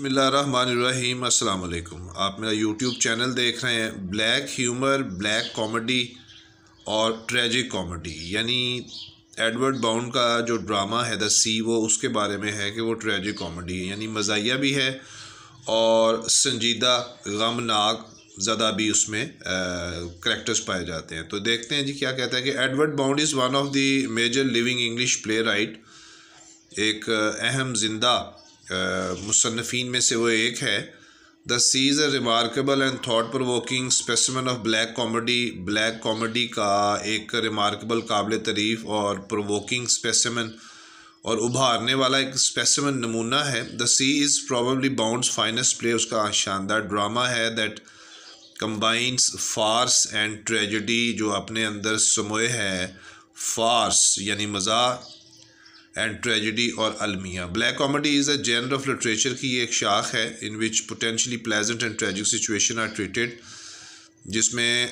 बसमीम् अल्लाम आप मेरा यूट्यूब चैनल देख रहे हैं ब्लैक ह्यूमर ब्लैक कॉमेडी और ट्रेजिक कॉमेडी यानी एडवर्ड बाउंड का जो ड्रामा है द सी वो उसके बारे में है कि वो ट्रेजिक कॉमेडी है यानी मज़ाया भी है और संजीदा गमनाक ज़्यादा भी उसमें करेक्टर्स पाए जाते हैं तो देखते हैं जी क्या कहता है कि Edward Bond is one of the major living English playwright एक अहम जिंदा मुसनफिन में से वो एक है the sea's a remarkable and thought provoking specimen of black comedy black comedy का एक रिमार्केबल काबिल तरीफ़ और प्रोवोकिंग स्पेसिमन और उभारने वाला एक स्पेसिमन नमूना है the sea is probably Bond finest play उसका शानदार ड्रामा है that combines farce and tragedy जो अपने अंदर समोए है फार्स यानी मज़ा एंड ट्रेजिडी और अलमिया black comedy is a genre of literature की एक शाख है in which potentially pleasant and tragic situation are treated जिसमें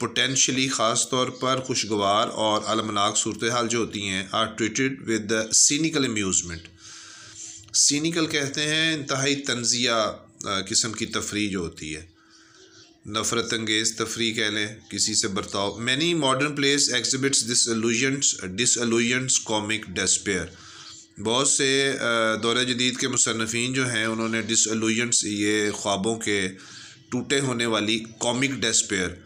पोटेंशली ख़ास तौर पर खुशगवार और अलमनाक सूरत हाल जो होती हैं are treated with cynical amusement cynical कहते हैं इंतहाई तंजिया किस्म की तफरी जो होती है नफ़रत अंगेज़ तफरी कह लें किसी से बर्ताव many modern plays exhibits this eloquence comic despair बहुत से दौर जदीद के मुसनफिन जो हैं उन्होंने डिसलूजेंट्स ये ख्वाबों के टूटे होने वाली कॉमिक डेस्पेयर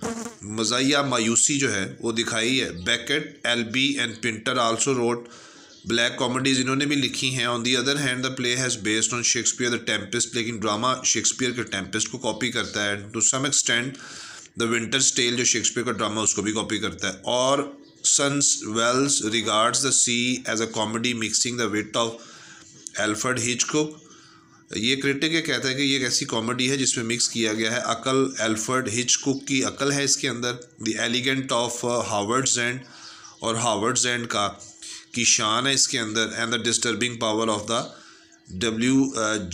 मज़ाया मायूसी जो है वो दिखाई है Beckett Albee and Pinter also wrote black comedies इन्होंने भी लिखी हैं on the other hand the play has based on Shakespeare the Tempest लेकिन ड्रामा शेक्सपियर के टेम्पस्ट को कॉपी करता है to some extend the Winter's Tale जो शेक्सपियर का ड्रामा उसको भी कॉपी करता है और sons Wells regards the sea as a comedy mixing the wit of Alfred Hitchcock ये क्रिटिक ये कहता है कि ये एक ऐसी कॉमेडी है जिसमें मिक्स किया गया है अकल एल्फर्ड हिचकुक की अकल है इसके अंदर the elegant of Howards End और हावर्ड्स जैंड का की शान है इसके अंदर and the disturbing power of the W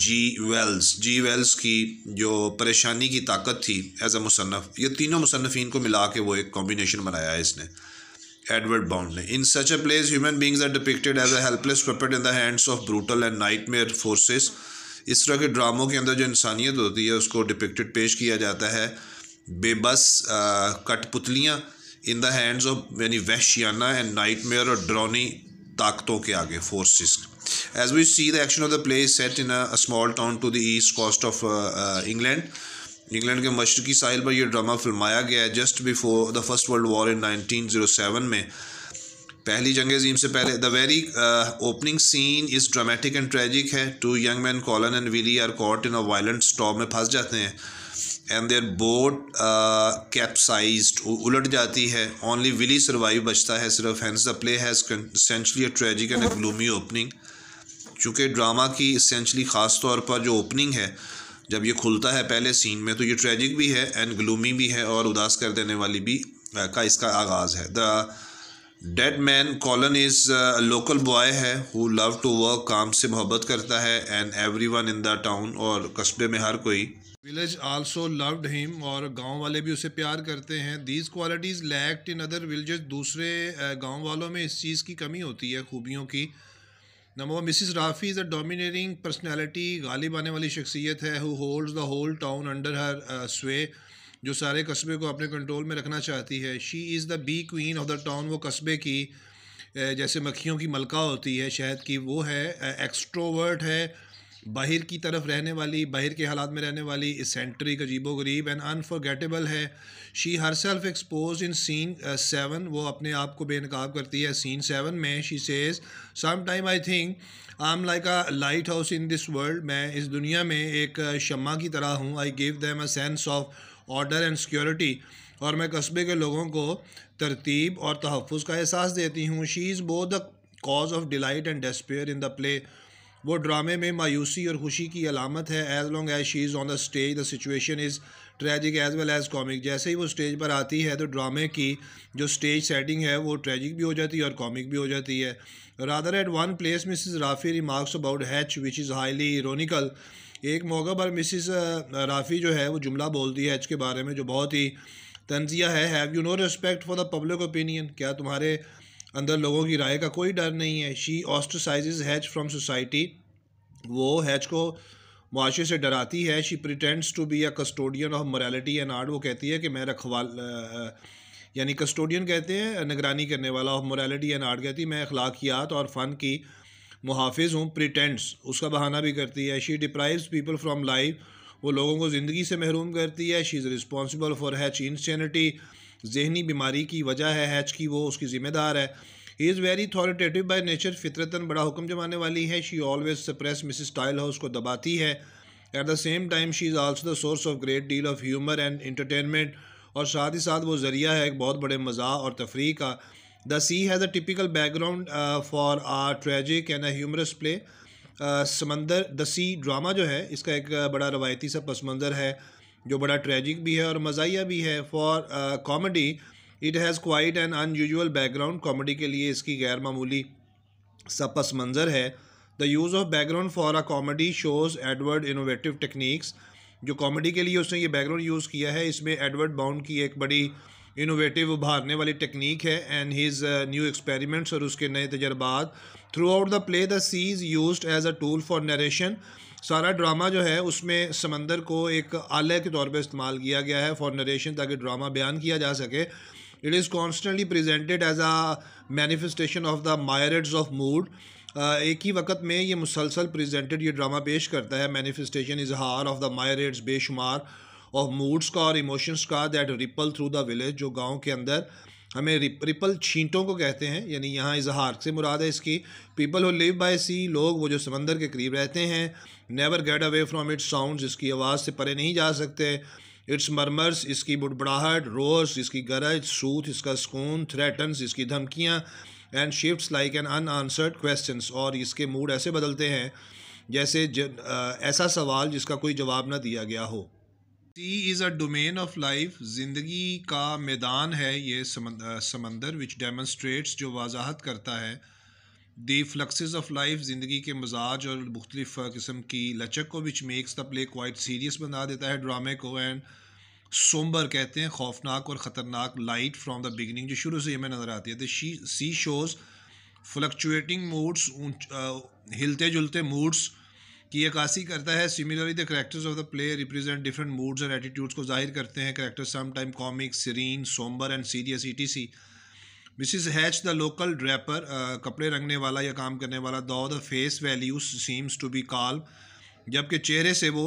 G Wells G Wells की जो परेशानी की ताकत थी एज अ मुसनफ़ ये तीनों मुसनफिन को मिला के वो एक कॉम्बिनेशन बनाया है इसने एडवर्ड बाउंड ने in such a place human beings are depicted as a helpless puppet in the hands of brutal and nightmare forces इस तरह के ड्रामों के अंदर जो इंसानियत होती है उसको डिपिक्टेड पेश किया जाता है बेबस कठपुतलियाँ इन देंड्स ऑफ यानी वैश्याना एंड नाइट मेयर और ड्रोनी ताकतों के आगे forces as we see the action of the play set in a small town to the east coast of England England के मशरकी साहिल पर यह ड्रामा फिल्माया गया है just before the First World War in 1907 में पहली जंग अजीम से पहले the very opening scene is dramatic and tragic है two young man Colin and Willie are caught in a violent storm में फंस जाते हैं एंड देयर बोट कैपसाइज उलट जाती है ओनली विली सर्वाइव बचता है सिर्फ hence the play has essentially a tragic and gloomy opening चूँकि ड्रामा की इसेंशली ख़ास तौर पर जो ओपनिंग है जब ये खुलता है पहले सीन में तो ये ट्रेजिक भी है एंड ग्लूमी भी है और उदास कर देने वाली भी का इसका आगाज़ है the dead man Colin is local boy है हु लव टू वर्क काम से मोहब्बत करता है and everyone in the town और कस्बे में हर कोई विलेज आल्सो लव्ड हिम और गांव वाले भी उसे प्यार करते हैं these qualities lacked in other village दूसरे गांव वालों में इस चीज़ की कमी होती है खूबियों की number one Mrs Rafi is a dominating personality गालिब आने वाली शख्सियत है who hold the whole town under her sway जो सारे कस्बे को अपने कंट्रोल में रखना चाहती है she is the bee queen of the town वो कस्बे की जैसे मक्खियों की मलका होती है शहद की वो है एक्स्ट्रोवर्ट है बाहर की तरफ रहने वाली बाहर के हालात में रहने वाली इस सेंट्री अजीबो गरीब एंड अनफॉरगेटेबल है she herself expose in scene seven वो अपने आप को बेनकाब करती है सीन सेवन में she says sometime I think I am like a lighthouse in this world मैं इस दुनिया में एक uh, शमा की तरह हूँ I give them a sense of order and security और मैं कस्बे के लोगों को तरतीब और तहफ़ का एहसास देती हूँ she is both the cause of delight and despair in the play वो ड्रामे में मायूसी और खुशी की अलामत है as long as she is on the stage the situation is tragic as well as comic जैसे ही वो स्टेज पर आती है तो ड्रामे की जो स्टेज सेटिंग है वो ट्रेजिक भी हो जाती है और कॉमिक भी हो जाती है rather at one place Mrs Rafi remarks about Hatch which is highly ironical एक मौका पर मिसिज राफ़ी जो है वो जुमला बोलती है हैच के बारे में जो बहुत ही तंजिया है have you no respect for the public opinion क्या तुम्हारे अंदर लोगों की राय का कोई डर नहीं है she ostracize Hatch from society वो हैच को मुआशे से डराती है she pretends to be a custodian of morality and art वो कहती है कि मैं रखवाल यानी कस्टोडियन कहते हैं निगरानी करने वाला ऑफ मोरालिटी एंड आर्ट कहती है मैं अखलाकियात और फ़न की मुहाफ़ हूँ प्रिटेंट्स उसका बहाना भी करती है she deprives people from life वो लोगों को ज़िंदगी से महरूम करती है she is responsible for Hatch insanity जहनी बीमारी की वजह है हैच की वो उसकी ज़िम्मेदार है he is very authoritative by nature फितरतन बड़ा हुक्म जमाने वाली है she always suppress Mrs Tilehouse को दबाती है at the same time she is also the source of great deal of humour and entertainment और साथ ही साथ वो ज़रिया है एक बहुत बड़े मज़ा और तफरी का the sea has a typical background for a tragic and a humorous play समंदर द सी ड्रामा जो है इसका एक uh, बड़ा रवायती सा पस मंज़र है जो बड़ा ट्रेजिक भी है और मज़ाया भी है for comedy it has quite an unusual background comedy के लिए इसकी गैर मामूली सपस मंज़र है the use of background for a comedy shows Edward innovative techniques जो कॉमेडी के लिए उसने ये बैकग्राउंड यूज़ किया है इसमें एडवर्ड बाउंड की एक बड़ी इनोवेटिव उभारने वाली टेक्निक है एंड हीज़ न्यू एक्सपेरिमेंट्स और उसके नए तजर्बात throughout the play the sea is use as a tool for narration सारा ड्रामा जो है उसमें समंदर को एक आलय के तौर पर इस्तेमाल किया गया है फॉर नरेशन ताकि ड्रामा बयान किया जा सके it is constantly presented as a manifestation of the myriads of mood एक ही वक्त में ये मुसलसल प्रजेंटेड ये ड्रामा पेश करता है मैनिफेस्टेशन इजहार ऑफ द मायरट्स बेशुमार ऑफ मूड्स का और इमोशंस का that ripple through the village जो गाँव के अंदर हमें रिप, रिपल छींटों को कहते हैं यानी यहाँ इजहार से मुराद है इसकी पीपल हो लिव बाय सी लोग वो जो समंदर के करीब रहते हैं never get away from its sound इसकी आवाज़ से परे नहीं जा सकते इट्स मरमर्स इसकी बुड़बड़ाहट रोस इसकी गरज सूथ इसका सुकून थ्रेटन्स इसकी धमकियाँ and shift like an answered question और इसके मूड ऐसे बदलते हैं जैसे ज, आ, ऐसा सवाल जिसका कोई जवाब ना दिया गया हो sea is a domain of life ज़िंदगी का मैदान है ये समंदर विच डेमस्ट्रेट्स जो वजाहत करता है दी फ्लक्सेस ऑफ लाइफ ज़िंदगी के मजाज और मुख्तलिफ किस्म की लचक को which makes the play quite serious बना देता है ड्रामे को एंड सोम्बर कहते हैं खौफनाक और ख़तरनाक लाइट फ्राम द बिगनिंग जो शुरू से हमें नज़र आती है the sea shows fluctuating moods हिलते जुलते मूड्स कि ये कासी करता है similarly the characters of the play represent different moods and attitudes को जाहिर करते हैं character time comic serene sombre and serious E T C Mrs Hatch the local draper कपड़े रंगने वाला या काम करने वाला though the face values seems to be calm जबकि चेहरे से वो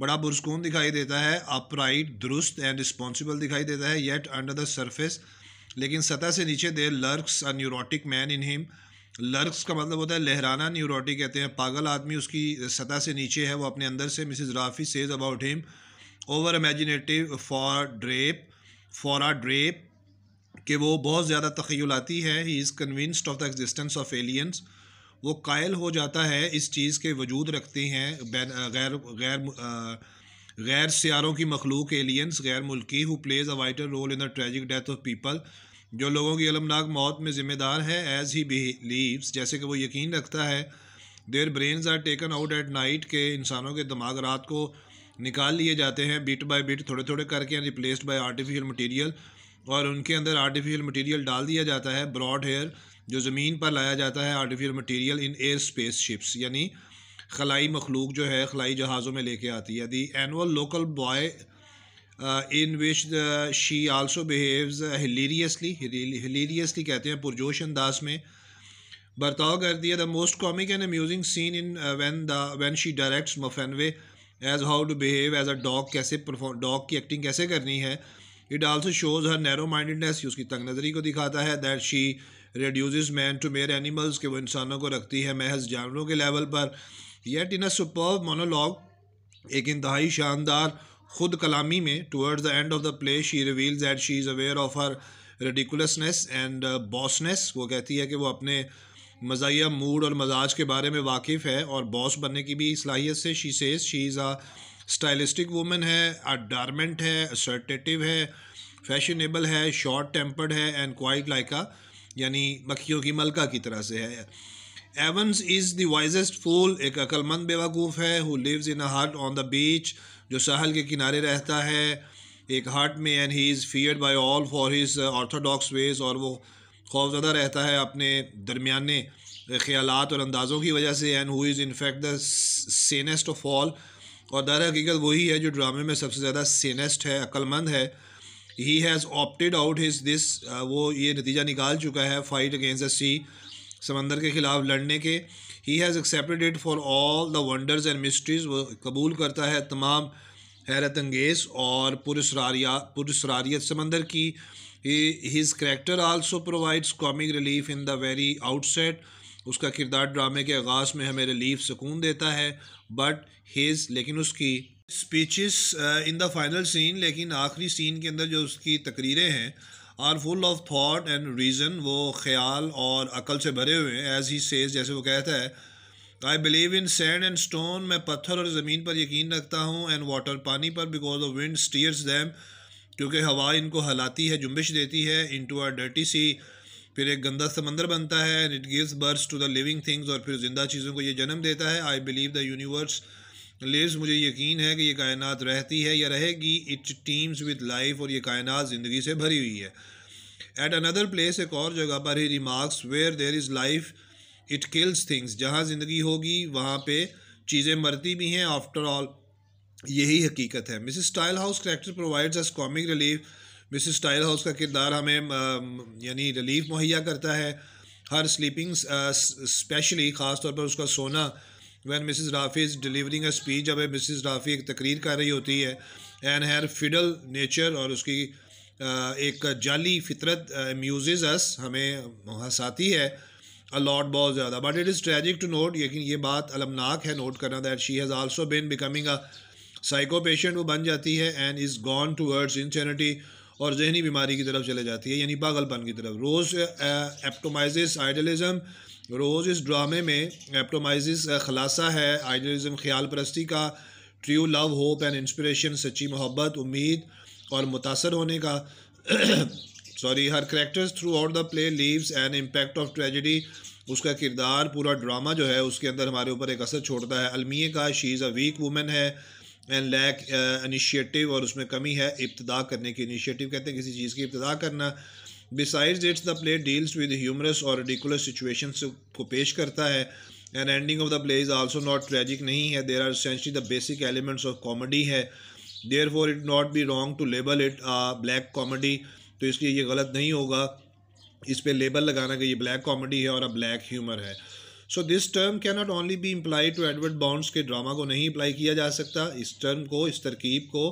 बड़ा पुरस्कून दिखाई देता है अपराइट दुरुस्त एंड रिस्पॉन्सिबल दिखाई देता है येट अंडर द सर्फेस लेकिन सतह से नीचे there lurks a neurotic man in him lurks का मतलब होता है लहराना न्यूरोटिक कहते हैं पागल आदमी उसकी सतह से नीचे है वो अपने अंदर से Mrs Rafi says about him over imaginative for drape for a drape कि वो बहुत ज़्यादा तखीलाती है he is convinced of the existence of aliens वो कायल हो जाता है इस चीज़ के वजूद रखते हैं गैर गैर गैर सियारों की मखलूक एलियंस गैर मुल्की who plays a vital role in the tragic death of people जो लोगों की अलमनाक मौत में ज़िम्मेदार है एज़ ही बिलीव्स जैसे कि वो यकीन रखता है their brains are taken out at night के इंसानों के दिमाग रात को निकाल लिए जाते हैं बिट बाय बिट थोड़े थोड़े करके रिप्लेस्ड बाय आर्टिफिशियल मटेरियल और उनके अंदर आर्टिफिशियल मटेरियल डाल दिया जाता है ब्रॉड हेयर जो ज़मीन पर लाया जाता है artificial material in air space ships यानी खलाई मखलूक जो है खलाई जहाज़ों में लेके आती है the annual local boy in uh, which which the, she also behaves hilariously कहते हैं पुरजोश अंदाज में बर्ताव कर दिया the most comic and amusing scene in when the van she directs मोफेनवे as how to behave as a dog कैसे perform dog की एक्टिंग कैसे करनी है it also shows her narrow mindedness उसकी तंग नज़री को दिखाता है that she reduces man to mere animals के वो इंसानों को रखती है महज जानवरों के लेवल पर yet in a super monologue एक इंतहाई शानदार खुद कलामी में towards the end of the play she reveals that she is aware of her ridiculousness and bossiness वो कहती है कि वो अपने मजा मूड और मजाज के बारे में वाकिफ़ है और बॉस बनने की भी सलाहियत से she says she is a stylistic woman है डारमेंट है असर्टेटिव है फैशनेबल है शॉर्ट टेम्पर्ड है एंड क्वाइट लाइका यानी मक्खियों की मलका की तरह से है Evens is the wisest fool एक अक्लमंद बेवकूफ़ है हु लिव्स इन अ हट ऑन द बीच जो सहल के किनारे रहता है एक हार्ट में and he is feared by all for his orthodox ways और वो खौफजदा रहता है अपने दरमियाने ख्याल और अंदाज़ों की वजह से and who is in fact the sanest of all और दर हकीकत वही है जो ड्रामे में सबसे ज़्यादा सेनेस्ट है अक्लमंद है he has opted out his this वो ये नतीजा निकाल चुका है फ़ाइट अगेंस्ट द सी समंदर के ख़िलाफ़ लड़ने के he has accepted it for all the wonders and mysteries वो कबूल करता है तमाम हैरत अंगेज़ और पुरसरारियत समंदर की his character also provides comic relief in the very outset उसका किरदार ड्रामे के आगाज़ में हमें रिलीफ सुकून देता है बट हीज़ लेकिन उसकी speeches in the final scene लेकिन आखिरी सीन के अंदर जो उसकी तकरीरें हैं are full of thought and reason वो ख्याल और अकल से भरे हुए हैं एज ही सेज जैसे वो कहता है I believe in sand and stone मैं पत्थर और ज़मीन पर यकीन रखता हूँ एंड वाटर पानी पर because of wind steers them क्योंकि हवा इनको हलाती है जुम्बिश देती है into a dirty sea फिर एक गंदा समंदर बनता है and it gives birth to the living things और फिर ज़िंदा चीज़ों को ये जन्म देता है I believe the universe lies मुझे यकीन है कि ये कायनात रहती है या रहेगी इट टीम्स विद लाइफ और ये कायनात ज़िंदगी से भरी हुई है एट अनदर प्लेस एक और जगह पर ही remarks where there is life it kills things जहाँ ज़िंदगी होगी वहाँ पे चीज़ें मरती भी हैं आफ्टर ऑल यही हकीकत है Mrs Tilehouse character provides us comic relief Mrs Tilehouse का किरदार हमें यानी रिलीफ मुहैया करता है हर स्लीपिंग स्पेशली ख़ास तौर पर उसका सोना when Mrs Rafi is delivering a speech जब मिसिज राफी एक तकरीर कर रही होती है एंड हैर फिडल नेचर और उसकी एक जाली फितरत म्यूज़ अस हमें हंसाती है अलॉट बहुत ज़्यादा but it is tragic to note लेकिन ये बात अलमनाक है नोट करना that she has also been becoming a psycho patient वो बन जाती है and is gone towards insanity और जहनी बीमारी की तरफ चले जाती है यानी पागलपन की तरफ रोज़ एप्टोमाइज आइडलिज़म रोज़ इस ड्रामे में एप्टोमाइजिस खलासा है आइडियलिज्म ख्याल परस्ती का true love hope and inspiration सच्ची मोहब्बत उम्मीद और मुतासर होने का sorry her characters throughout the play leaves and impact of tragedy उसका किरदार पूरा ड्रामा जो है उसके अंदर हमारे ऊपर एक असर छोड़ता है अलमिए का she is a weak woman है एंड लैक इनिशिएटिव और उसमें कमी है इब्तदा करने की इनिशिएटिव कहते हैं किसी चीज़ की इब्तदा करना besides it's the play deals with humorous और रिडिकुलस सिचुएशन को पेश करता है and ending of the play is also not tragic नहीं है there are essentially the basic elements of comedy है therefore it not be wrong to label it black comedy तो इसलिए ये गलत नहीं होगा इस पर लेबल लगाना कि ये ब्लैक कॉमेडी है और अब ब्लैक ह्यूमर है so this term can not only be imply to Edward Bond के ड्रामा को नहीं अप्लाई किया जा सकता इस टर्म को इस तरकीब को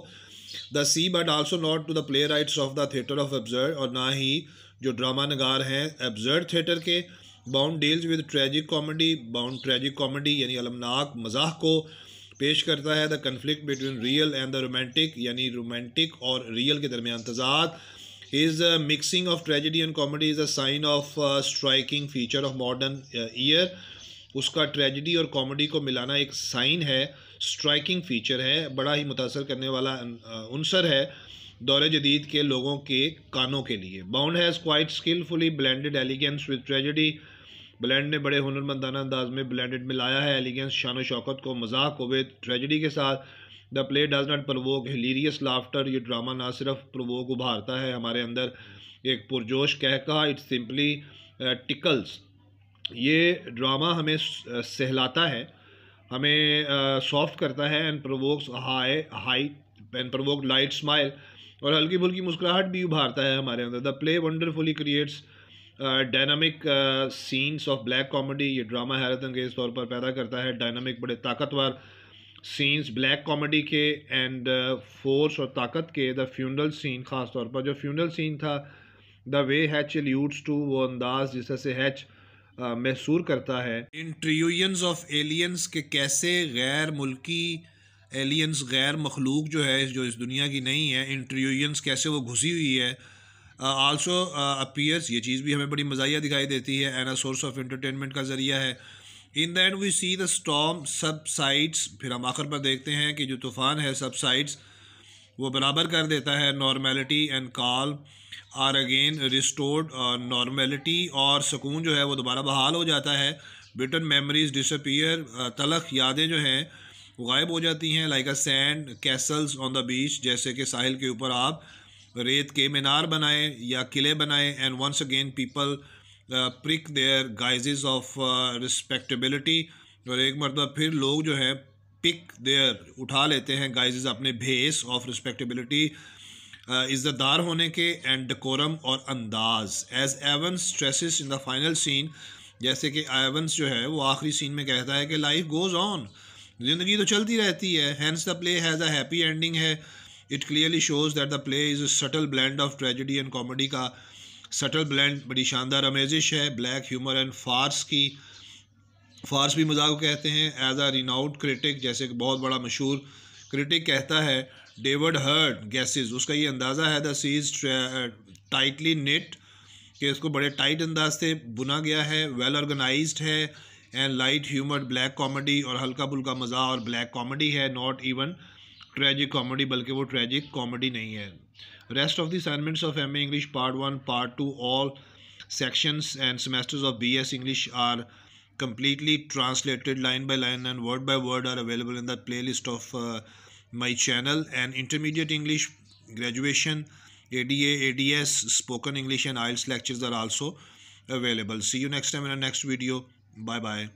the Sea but also not to the playwrights of the theatre of absurd और ना ही जो ड्रामा नगार हैं एब्जर्ड थिएटर के Bond deals with tragic comedy Bond tragic comedy यानी अलमनाक मजाक को पेश करता है the conflict between real and the romantic यानी रोमांटिक और रियल के दरमियान तजाद is mixing of tragedy and comedy is a sign of striking feature of modern era उसका ट्रेजिडी और कॉमेडी को मिलाना एक साइन है स्ट्राइकिंग फ़ीचर है बड़ा ही मुतासर करने वाला अनसर है दौरे जदीद के लोगों के कानों के लिए Bond has quite skilfully blended elegance with tragedy blend ने बड़े हुनरमंदाना अंदाज में ब्लेंडेड में लाया है एलिगेंस शान शौकत को मजाक को विद ट्रेजडी के साथ the play does not provoke hilarious laughter ये ड्रामा ना सिर्फ प्रवोक उभारता है हमारे अंदर एक पुरजोश कहका इट्स सिंपली टिकल्स ये ड्रामा हमें सहलाता है हमें सॉफ्ट करता है and provokes high high and provoke light smile और हल्की फुल्की मुस्कुराहट भी उभारता है हमारे अंदर the play wonderfully creates dynamic scenes of black comedy ये ड्रामा हैरत अंगेज तौर पर पैदा करता है डायनामिक बड़े ताकतवर सीन्स ब्लैक कॉमेडी के एंड फोर्स uh, और ताकत के द फ्यूनरल सीन ख़ास तौर पर जो फ्यूनरल सीन था द वे हैच यूड्स टू वो अंदाज जिस तरह से हैच मैसूर करता है इन ट्रियंस ऑफ एलियंस के कैसे गैर मुल्की एलियंस गैर मखलूक जो है जो इस दुनिया की नहीं है इन ट्रियंस कैसे वो घुसी हुई है आल्सो अपीयर्स ये चीज़ भी हमें बड़ी मजाया दिखाई देती है एंड सोर्स ऑफ एंटरटेनमेंट का ज़रिया है and then we see the storm subsides फिर हम आखिर पर देखते हैं कि जो तूफ़ान है सब साइड्स वो बराबर कर देता है normality and calm are again restored normality और सुकून जो है वो दोबारा बहाल हो जाता है बिटन मेमोरीज डिसअपियर तलख यादें जो हैं गायब हो जाती हैं like a sand castles on the beach जैसे कि साहिल के ऊपर आप रेत के मीनार बनाएं या किले बनाएं and once again people prick their guises of respectability और एक मरतबा फिर लोग जो हैं पिक देयर उठा लेते हैं गाइजेज अपने भेस ऑफ रिस्पेक्टेबिलिटी इज़्ज़तदार होने के एंड डकोरम और अंदाज as Evens stress in the final scene जैसे कि एवंस जो है वो आखिरी सीन में कहता है कि लाइफ गोज़ ऑन ज़िंदगी तो चलती रहती है hence the play has a happy ending है it clearly shows that the play is a subtle blend of tragedy and comedy का सटल ब्लैंड बड़ी शानदार अमेजिश है ब्लैक ह्यूमर एंड फार्स की फार्स भी मज़ाक कहते हैं एज आ रिनआउट क्रिटिक जैसे कि बहुत बड़ा मशहूर क्रिटिक कहता है डेवर्ड हर्ट गैसेज उसका ये अंदाज़ा है द सीज टाइटली नेट कि इसको बड़े टाइट अंदाज से बुना गया है वेल ऑर्गेनाइज है and light humour black comedy और हल्का पुल्का मज़ा और ब्लैक कॉमेडी है नॉट इवन ट्रेजिक कॉमेडी बल्कि वो ट्रेजिक कॉमेडी नहीं है rest of the assignments of M A English part one part two all and semesters of B S English are completely translated line by line and word by word are available in the playlist of my channel and intermediate English graduation ADA, ADS, spoken English and IELTS lectures are also available. See you next time in the next video. Bye-bye.